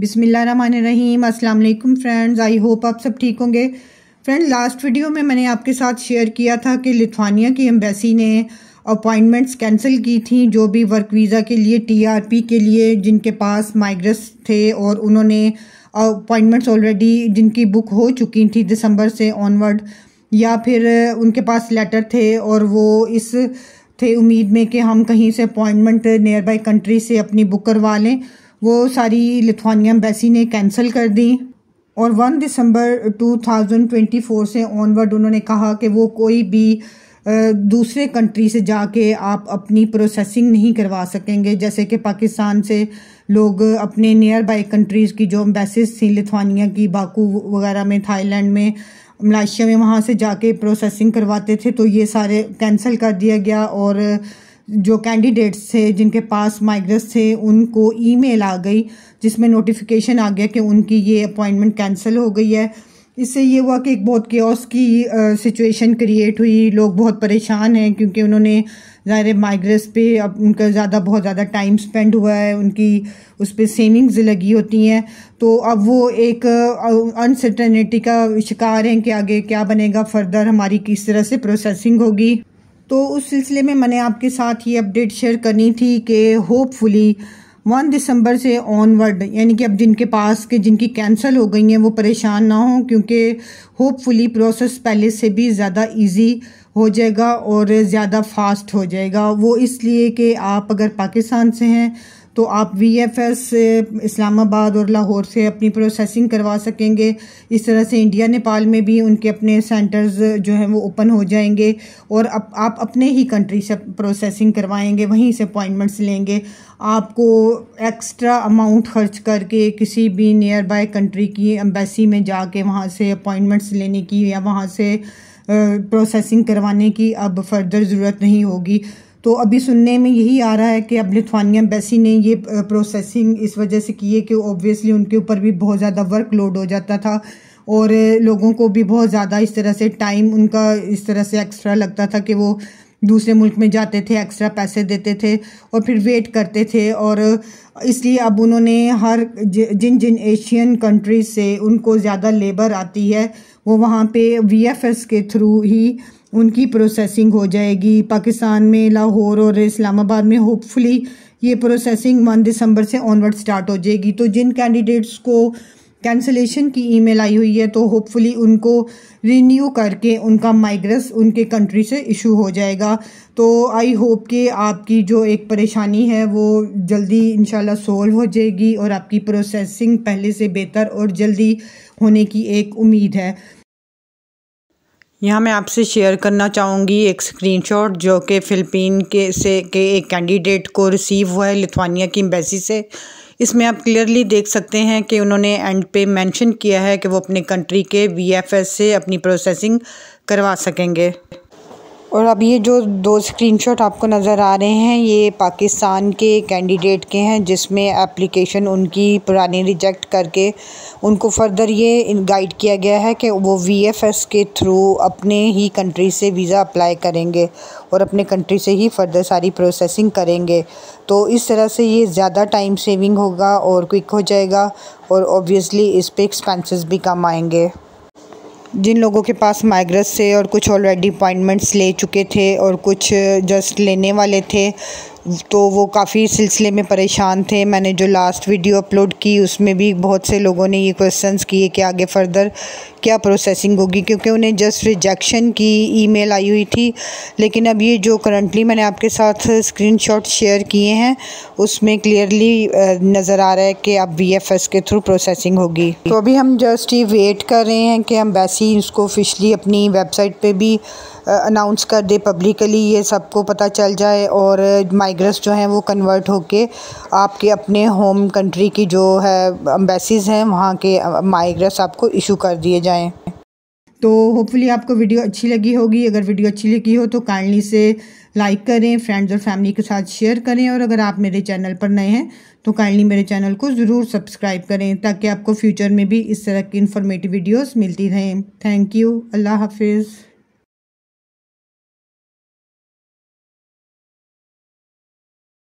बिसमीम अल्लाम friends I hope आप सब ठीक होंगे फ्रेंड लास्ट वीडियो में मैंने आपके साथ शेयर किया था कि लिथुआनिया की एम्बेसी ने अपॉइंटमेंट्स कैंसिल की थी जो भी वर्क वीज़ा के लिए टीआरपी के लिए जिनके पास माइग्रेस थे और उन्होंने अपॉइंटमेंट्स ऑलरेडी जिनकी बुक हो चुकी थी दिसंबर से ऑनवर्ड या फिर उनके पास लेटर थे और वो इस थे उम्मीद में कि हम कहीं से अपॉइंटमेंट नियर बाई कंट्री से अपनी बुक करवा लें वो सारी लिथुआनिया एम्बेसी ने कैंसिल कर दी और 1 दिसंबर 2024 से ऑनवर्ड उन्होंने कहा कि वो कोई भी दूसरे कंट्री से जाके आप अपनी प्रोसेसिंग नहीं करवा सकेंगे जैसे कि पाकिस्तान से लोग अपने नियर बाई कंट्रीज़ की जो एम्बेसिस थी लिथुआनिया की बाकू वगैरह में थाईलैंड में मलाइशिया में वहाँ से जाके प्रोसेसिंग करवाते थे तो ये सारे कैंसिल कर दिया गया और जो कैंडिडेट्स थे जिनके पास माइग्रेस थे उनको ईमेल आ गई जिसमें नोटिफिकेशन आ गया कि उनकी ये अपॉइंटमेंट कैंसिल हो गई है इससे ये हुआ कि एक बहुत क्योस की सिचुएशन क्रिएट हुई लोग बहुत परेशान हैं क्योंकि उन्होंने ज़ाहिर माइग्रेस पे अब उनका ज़्यादा बहुत ज़्यादा टाइम स्पेंड हुआ है उनकी उस पर सेविंग्स लगी होती हैं तो अब वो एक अनसर्टनिटी का शिकार हैं कि आगे क्या बनेगा फर्दर हमारी किस तरह से प्रोसेसिंग होगी तो उस सिलसिले में मैंने आपके साथ ये अपडेट शेयर करनी थी कि होपफुली वन दिसंबर से ऑनवर्ड यानी कि अब जिनके पास के जिनकी कैंसिल हो गई हैं वो परेशान ना हों क्योंकि होपफुली प्रोसेस पहले से भी ज़्यादा इजी हो जाएगा और ज़्यादा फास्ट हो जाएगा वो इसलिए कि आप अगर पाकिस्तान से हैं तो आप वी एफ एस इस्लामाबाद और लाहौर से अपनी प्रोसेसिंग करवा सकेंगे इस तरह से इंडिया नेपाल में भी उनके अपने सेंटर्स जो हैं वो ओपन हो जाएंगे और अप, आप अपने ही कंट्री से प्रोसेसिंग करवाएंगे वहीं से अपॉइंटमेंट्स लेंगे आपको एक्स्ट्रा अमाउंट खर्च करके किसी भी नियर बाय कंट्री की एम्बेसी में जाके वहाँ से अपॉइंटमेंट्स लेने की या वहाँ से प्रोसेसिंग करवाने की अब फर्दर ज़रूरत नहीं होगी तो अभी सुनने में यही आ रहा है कि अब लिथवानिया एम्बेसी ने ये प्रोसेसिंग इस वजह से की है कि ऑब्वियसली उनके ऊपर भी बहुत ज़्यादा वर्कलोड हो जाता था और लोगों को भी बहुत ज़्यादा इस तरह से टाइम उनका इस तरह से एक्स्ट्रा लगता था कि वो दूसरे मुल्क में जाते थे एक्स्ट्रा पैसे देते थे और फिर वेट करते थे और इसलिए अब उन्होंने हर जिन जिन एशियन कंट्रीज से उनको ज़्यादा लेबर आती है वो वहाँ पे वीएफएस के थ्रू ही उनकी प्रोसेसिंग हो जाएगी पाकिस्तान में लाहौर और इस्लामाबाद में होपफुली ये प्रोसेसिंग वन दिसंबर से ऑनवर्ड स्टार्ट हो जाएगी तो जिन कैंडिडेट्स को कैंसलेशन की ईमेल आई हुई है तो होपफुली उनको रिन्यू करके उनका माइग्रेस उनके कंट्री से इशू हो जाएगा तो आई होप कि आपकी जो एक परेशानी है वो जल्दी इंशाल्लाह सोल्व हो जाएगी और आपकी प्रोसेसिंग पहले से बेहतर और जल्दी होने की एक उम्मीद है यहाँ मैं आपसे शेयर करना चाहूँगी एक स्क्रीनशॉट जो कि फ़िलिपीन के से के एक कैंडिडेट को रिसीव हुआ है लिथुआनिया की एम्बेसी से इसमें आप क्लियरली देख सकते हैं कि उन्होंने एंड पे मेंशन किया है कि वो अपने कंट्री के वीएफएस से अपनी प्रोसेसिंग करवा सकेंगे और अब ये जो दो स्क्रीनशॉट आपको नज़र आ रहे हैं ये पाकिस्तान के कैंडिडेट के हैं जिसमें एप्लीकेशन उनकी पुरानी रिजेक्ट करके उनको फर्दर ये गाइड किया गया है कि वो वीएफएस के थ्रू अपने ही कंट्री से वीज़ा अप्लाई करेंगे और अपने कंट्री से ही फर्दर सारी प्रोसेसिंग करेंगे तो इस तरह से ये ज़्यादा टाइम सेविंग होगा और क्विक हो जाएगा और ऑब्वियसली इस पर एक्सपेंसिस भी कम आएँगे जिन लोगों के पास माइग्रेस से और कुछ ऑलरेडी अपॉइंटमेंट्स ले चुके थे और कुछ जस्ट लेने वाले थे तो वो काफ़ी सिलसिले में परेशान थे मैंने जो लास्ट वीडियो अपलोड की उसमें भी बहुत से लोगों ने ये क्वेश्चंस किए कि आगे फ़र्दर क्या प्रोसेसिंग होगी क्योंकि उन्हें जस्ट रिजेक्शन की ईमेल आई हुई थी लेकिन अब ये जो करंटली मैंने आपके साथ स्क्रीनशॉट शेयर किए हैं उसमें क्लियरली नज़र आ रहा है कि अब वी के थ्रू प्रोसेसिंग होगी तो अभी हम जस्ट ये वेट कर रहे हैं कि हम वैसे ही उसको ऑफिशली अपनी वेबसाइट पर भी अनाउंस कर दे पब्लिकली ये सबको पता चल जाए और माइग्रेंट्स जो हैं वो कन्वर्ट होके आपके अपने होम कंट्री की जो है एम्बेसीज़ हैं वहाँ के माइग्रेंट्स आपको इशू कर दिए जाएँ तो होपफुली आपको वीडियो अच्छी लगी होगी अगर वीडियो अच्छी लगी हो तो काइंडली से लाइक करें फ्रेंड्स और फैमिली के साथ शेयर करें और अगर आप मेरे चैनल पर नए हैं तो काइंडली मेरे चैनल को ज़रूर सब्सक्राइब करें ताकि आपको फ्यूचर में भी इस तरह की इन्फॉर्मेटिव वीडियोस मिलती रहें थैंक यू अल्लाह हाफिज़